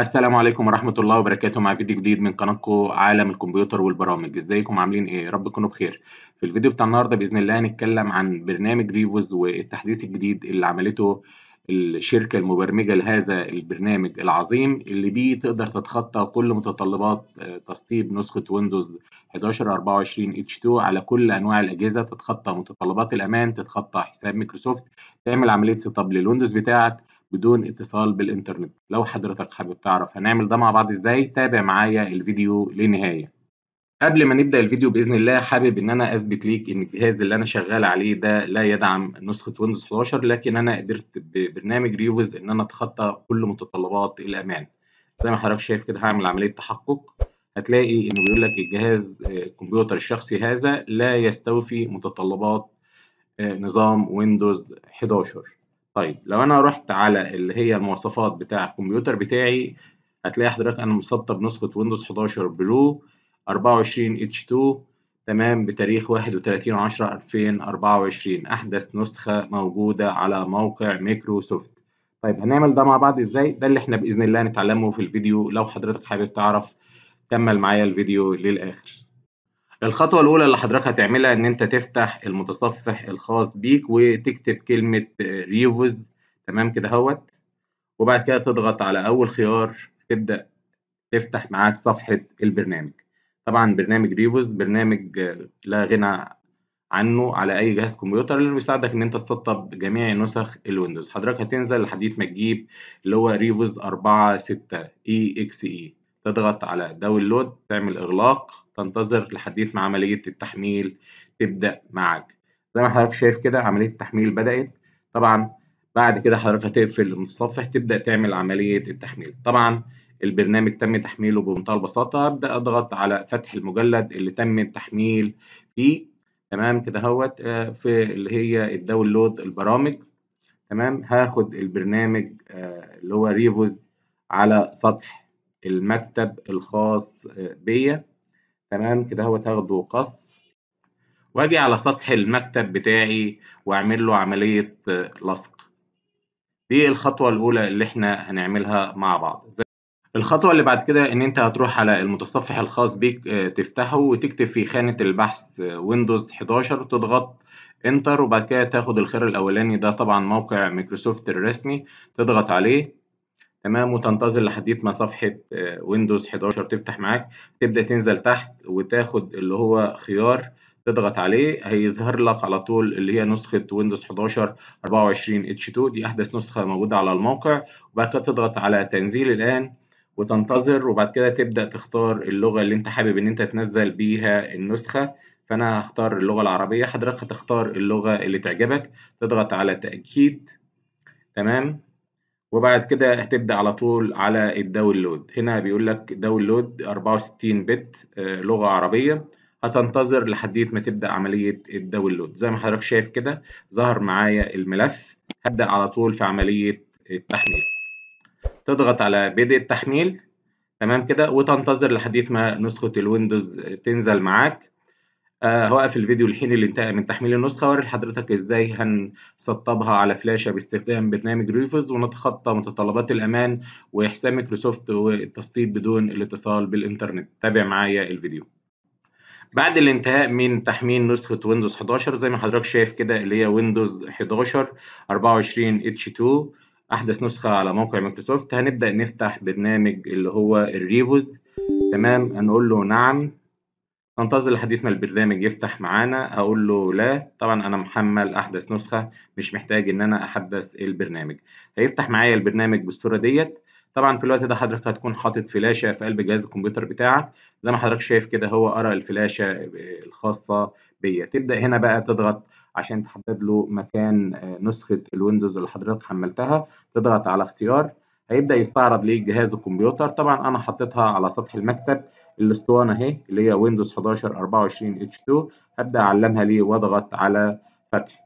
السلام عليكم ورحمة الله وبركاته مع فيديو جديد من قناتكم عالم الكمبيوتر والبرامج ازيكم عاملين ايه رب تكونوا بخير في الفيديو بتاع النهارده باذن الله هنتكلم عن برنامج ريفوز والتحديث الجديد اللي عملته الشركة المبرمجة لهذا البرنامج العظيم اللي بيه تقدر تتخطى كل متطلبات آه، تسطيب نسخة ويندوز 1124 H2 على كل أنواع الأجهزة تتخطى متطلبات الأمان تتخطى حساب مايكروسوفت تعمل عملية سيت اب للويندوز بتاعك بدون اتصال بالانترنت لو حضرتك حابب تعرف هنعمل ده مع بعض ازاي تابع معايا الفيديو للنهايه قبل ما نبدا الفيديو باذن الله حابب ان انا اثبت ليك ان الجهاز اللي انا شغال عليه ده لا يدعم نسخه ويندوز 11 لكن انا قدرت ببرنامج ريوفز ان انا اتخطى كل متطلبات الامان زي ما حضرتك شايف كده هعمل عمليه تحقق هتلاقي انه بيقول لك الجهاز آه، الكمبيوتر الشخصي هذا لا يستوفي متطلبات آه، نظام ويندوز 11 طيب لو انا رحت على اللي هي المواصفات بتاع الكمبيوتر بتاعي هتلاقي حضرتك انا مسطب نسخه ويندوز 11 برو 24 اتش 2 تمام بتاريخ 31 10 2024 احدث نسخه موجوده على موقع مايكروسوفت طيب هنعمل ده مع بعض ازاي ده اللي احنا باذن الله هنتعلمه في الفيديو لو حضرتك حابب تعرف كمل معايا الفيديو للاخر الخطوة الأولى اللي حضرتك هتعملها إن أنت تفتح المتصفح الخاص بيك وتكتب كلمة ريفوز تمام كده اهوت وبعد كده تضغط على أول خيار تبدأ تفتح معاك صفحة البرنامج طبعا برنامج ريفوز برنامج لا غنى عنه على أي جهاز كمبيوتر اللي بيساعدك إن أنت تسطب جميع نسخ الويندوز حضرتك هتنزل لحديت ما تجيب اللي هو ريفوز 4 6 إي إكس إي تضغط على داونلود تعمل إغلاق تنتظر لحد ما عملية التحميل تبدأ معك زي ما حضرتك شايف كده عملية التحميل بدأت طبعا بعد كده حضرتك هتقفل المتصفح تبدأ تعمل عملية التحميل طبعا البرنامج تم تحميله بمنتهى البساطة هبدأ أضغط على فتح المجلد اللي تم التحميل فيه تمام كده اهوت آه، في اللي هي الداونلود البرامج تمام هاخد البرنامج آه، اللي هو ريفوز على سطح المكتب الخاص آه، بيا تمام كده هو تاخده قص واجي على سطح المكتب بتاعي واعمل له عملية آه، لصق دي الخطوة الأولى اللي احنا هنعملها مع بعض الخطوة اللي بعد كده إن أنت هتروح على المتصفح الخاص بيك آه، تفتحه وتكتب في خانة البحث ويندوز 11 وتضغط انتر وبعد كده تاخد الخيار الأولاني ده طبعا موقع مايكروسوفت الرسمي تضغط عليه تمام وتنتظر لحد ما صفحه ويندوز آه، 11 تفتح معاك تبدا تنزل تحت وتاخد اللي هو خيار تضغط عليه هيظهر لك على طول اللي هي نسخه ويندوز 11 24 اتش 2 دي احدث نسخه موجوده على الموقع وبعد كده تضغط على تنزيل الان وتنتظر وبعد كده تبدا تختار اللغه اللي انت حابب ان انت تنزل بيها النسخه فانا هختار اللغه العربيه حضرتك هتختار اللغه اللي تعجبك تضغط على تاكيد تمام وبعد كده هتبدأ على طول على الداونلود هنا بيقول لك داونلود 64 بت لغة عربية هتنتظر لحديت ما تبدأ عملية الداونلود زي ما حضرتك شايف كده ظهر معايا الملف هبدأ على طول في عملية التحميل تضغط على بدء التحميل تمام كده وتنتظر لحديت ما نسخة الويندوز تنزل معاك آه، هوقف الفيديو لحين الانتهاء من تحميل النسخة وأوري لحضرتك إزاي هنسطبها على فلاشة باستخدام برنامج ريفز ونتخطى متطلبات الأمان وإحسان مايكروسوفت والتسطيب بدون الاتصال بالإنترنت تابع معايا الفيديو بعد الانتهاء من تحميل نسخة ويندوز 11 زي ما حضرتك شايف كده اللي هي ويندوز 11 24 H2 أحدث نسخة على موقع مايكروسوفت هنبدأ نفتح برنامج اللي هو الريفوز تمام هنقول له نعم ننتظر لحد ما البرنامج يفتح معانا أقول له لا طبعا أنا محمل أحدث نسخة مش محتاج إن أنا أحدث البرنامج هيفتح معايا البرنامج بالصورة ديت طبعا في الوقت ده حضرتك هتكون حاطط فلاشة في قلب جهاز الكمبيوتر بتاعك زي ما حضرتك شايف كده هو قرأ الفلاشة الخاصة بيا تبدأ هنا بقى تضغط عشان تحدد له مكان آه، نسخة الويندوز اللي حضرتك حملتها تضغط على اختيار هيبدأ يستعرض ليه جهاز الكمبيوتر طبعا أنا حطيتها على سطح المكتب الأسطوانة أهي اللي هي ويندوز 11 24 H2 هبدأ أعلمها ليه وأضغط على فتح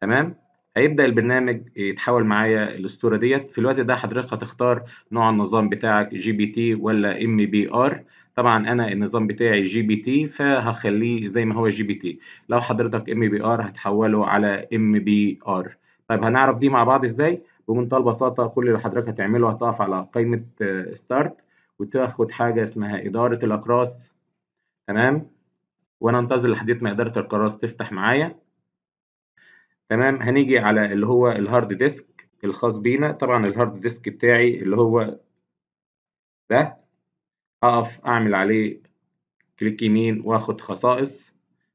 تمام هيبدأ البرنامج يتحول معايا الأسطورة ديت في الوقت ده حضرتك هتختار نوع النظام بتاعك جي بي تي ولا ام بي ار طبعا أنا النظام بتاعي جي بي تي فهخليه زي ما هو جي بي تي لو حضرتك ام بي ار هتحوله على ام بي ار طيب هنعرف دي مع بعض ازاي بمنتهى البساطه كل اللي حضرتك هتعمله هتقف على قائمه ستارت آه، وتاخد حاجه اسمها اداره الاقراص تمام وانا انتظر لحد ما اداره القراص تفتح معايا تمام هنيجي على اللي هو الهارد ديسك الخاص بينا طبعا الهارد ديسك بتاعي اللي هو ده اقف اعمل عليه كليك يمين واخد خصائص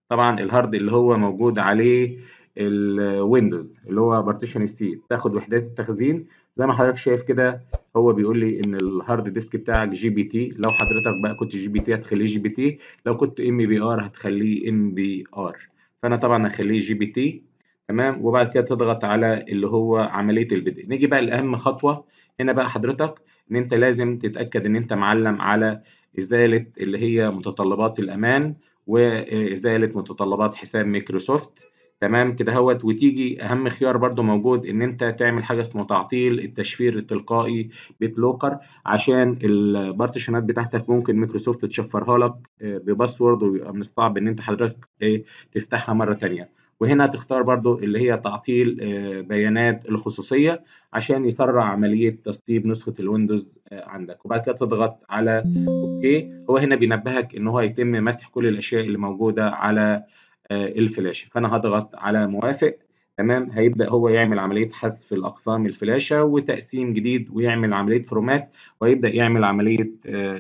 طبعا الهارد اللي هو موجود عليه الويندوز اللي هو بارتيشن ستيل تاخد وحدات التخزين زي ما حضرتك شايف كده هو بيقول لي ان الهارد ديسك بتاعك جي بي تي لو حضرتك بقى كنت جي بي تي هتخليه جي بي تي لو كنت ام بي ار هتخليه ام بي ار فانا طبعا هخليه جي بي تي تمام وبعد كده تضغط على اللي هو عمليه البدء نيجي بقى لاهم خطوه هنا بقى حضرتك ان انت لازم تتاكد ان انت معلم على ازاله اللي هي متطلبات الامان وازاله متطلبات حساب مايكروسوفت تمام كده هوت وتيجي اهم خيار برضو موجود ان انت تعمل حاجه اسمه تعطيل التشفير التلقائي بيت لوكر عشان البارتيشنات بتاعتك ممكن مايكروسوفت تشفرها لك آه، بباسورد ويبقى من الصعب ان انت حضرتك إيه، تفتحها مره ثانيه وهنا تختار برضو اللي هي تعطيل آه، بيانات الخصوصية عشان يسرع عملية تسطيب نسخة الويندوز آه، عندك وبعد كده تضغط على اوكي هو هنا بينبهك ان هو هيتم مسح كل الاشياء اللي موجودة على الفلاشه فانا هضغط على موافق تمام هيبدا هو يعمل عمليه حذف الاقسام الفلاشه وتقسيم جديد ويعمل عمليه فورمات ويبدا يعمل عمليه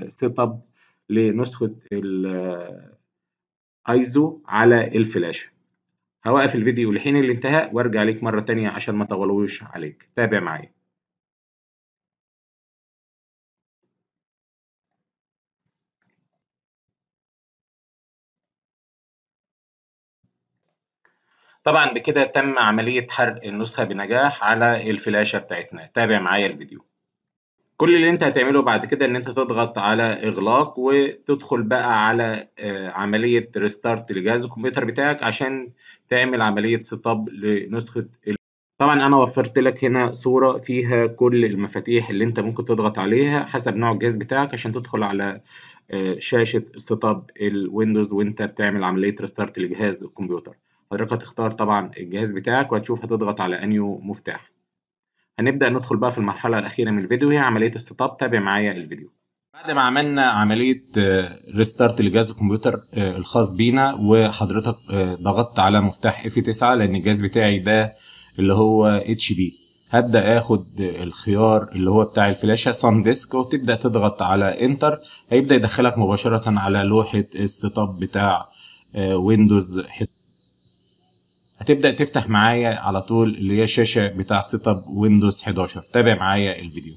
سيت آه، اب لنسخه الايزو آه، على الفلاشه هوقف الفيديو لحين الانتهاء وارجع ليك مره ثانيه عشان ما اطولوش عليك تابع معايا طبعا بكده تم عملية حرق النسخة بنجاح على الفلاشة بتاعتنا تابع معايا الفيديو كل اللي انت هتعمله بعد كده ان انت تضغط على اغلاق وتدخل بقى على آه، عملية ريستارت لجهاز الكمبيوتر بتاعك عشان تعمل عملية سيت لنسخة لنسخة طبعا انا وفرت لك هنا صورة فيها كل المفاتيح اللي انت ممكن تضغط عليها حسب نوع الجهاز بتاعك عشان تدخل على آه، شاشة سيت الويندوز وانت بتعمل عملية ريستارت لجهاز الكمبيوتر حضرتك هتختار طبعا الجهاز بتاعك وهتشوف هتضغط على انيو مفتاح هنبدا ندخل بقى في المرحله الاخيره من الفيديو هي عمليه استطاب تابع معايا الفيديو بعد ما عملنا عمليه ريستارت آه، لجهاز الكمبيوتر آه، الخاص بينا وحضرتك آه، ضغطت على مفتاح اف 9 لان الجهاز بتاعي ده اللي هو اتش بي هبدا اخد الخيار اللي هو بتاع الفلاشه سان ديسك وتبدا تضغط على انتر هيبدا يدخلك مباشره على لوحه استطاب بتاع ويندوز حته هتبدا تفتح معايا على طول اللي هي الشاشه بتاع سيت اب ويندوز 11 تابع معايا الفيديو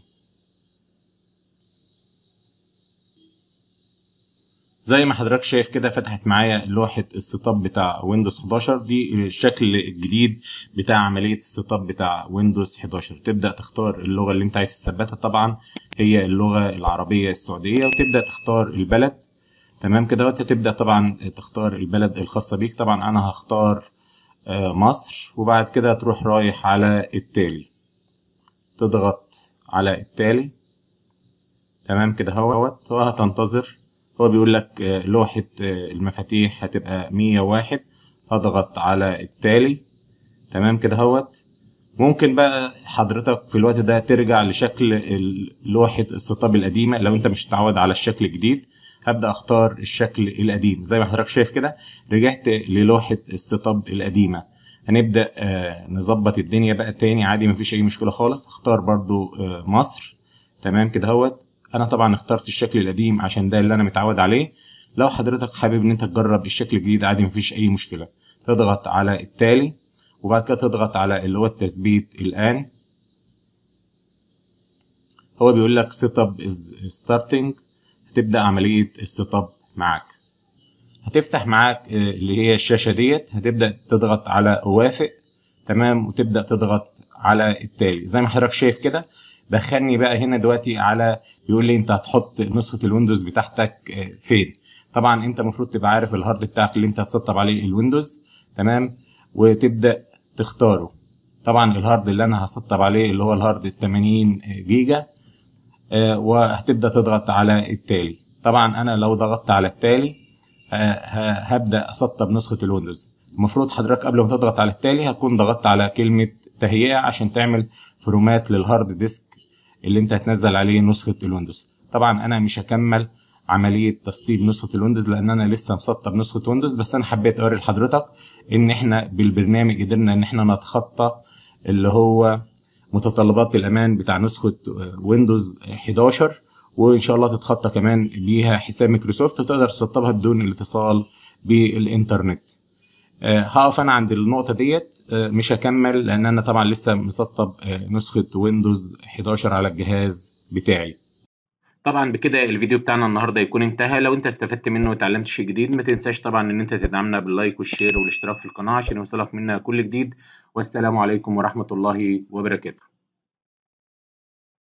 زي ما حضرتك شايف كده فتحت معايا لوحه السيت اب بتاع ويندوز 11 دي الشكل الجديد بتاع عمليه السيت اب بتاع ويندوز 11 تبدا تختار اللغه اللي انت عايز تثبتها طبعا هي اللغه العربيه السعوديه وتبدا تختار البلد تمام كده وتبدا طبعا تختار البلد الخاصه بيك طبعا انا هختار آه، مصر وبعد كده تروح رايح على التالي تضغط على التالي تمام كده هو وهتنتظر هو بيقول لك آه، لوحة آه، المفاتيح هتبقى مية واحد هضغط على التالي تمام كده هوت ممكن بقى حضرتك في الوقت ده ترجع لشكل لوحة السطاب القديمة لو انت مش متعود على الشكل الجديد هبدا اختار الشكل القديم زي ما حضرتك شايف كده رجعت للوحه السيت القديمه هنبدا آه، نظبط الدنيا بقى تاني عادي مفيش اي مشكله خالص اختار برضو آه، مصر تمام كده اهوت انا طبعا اخترت الشكل القديم عشان ده اللي انا متعود عليه لو حضرتك حابب ان انت تجرب الشكل الجديد عادي مفيش اي مشكله تضغط على التالي وبعد كده تضغط على اللي هو التثبيت الان هو بيقول لك سيت اب از ستارتنج تبدأ عملية السيت اب معاك هتفتح معاك آه، اللي هي الشاشة ديت هتبدأ تضغط على أوافق تمام وتبدأ تضغط على التالي زي ما حضرتك شايف كده دخلني بقى هنا دلوقتي على بيقول لي انت هتحط نسخه الويندوز بتاعتك آه، فين طبعا انت المفروض تبقى عارف الهارد بتاعك اللي انت هتسطب عليه الويندوز تمام وتبدا تختاره طبعا الهارد اللي انا هسطب عليه اللي هو الهارد 80 جيجا آه، وهتبدا تضغط على التالي طبعا انا لو ضغطت على التالي آه، هبدا اسطب نسخه الويندوز المفروض حضرتك قبل ما تضغط على التالي هتكون ضغطت على كلمه تهيئه عشان تعمل فرومات للهارد ديسك اللي انت هتنزل عليه نسخه الويندوز طبعا انا مش هكمل عمليه تسطيب نسخه الويندوز لان انا لسه مسطب نسخه ويندوز بس انا حبيت اوري لحضرتك ان احنا بالبرنامج قدرنا ان احنا نتخطى اللي هو متطلبات الامان بتاع نسخه ويندوز 11 وان شاء الله تتخطى كمان بيها حساب مايكروسوفت وتقدر تسطبها بدون الاتصال بالانترنت آه، هقف انا عند النقطه ديت آه، مش هكمل لان انا طبعا لسه مسطب آه، نسخه ويندوز 11 على الجهاز بتاعي طبعا بكده الفيديو بتاعنا النهارده يكون انتهى لو انت استفدت منه وتعلمت شيء جديد ما تنساش طبعا ان انت تدعمنا باللايك والشير والاشتراك في القناه عشان يوصلك منا كل جديد والسلام عليكم ورحمه الله وبركاته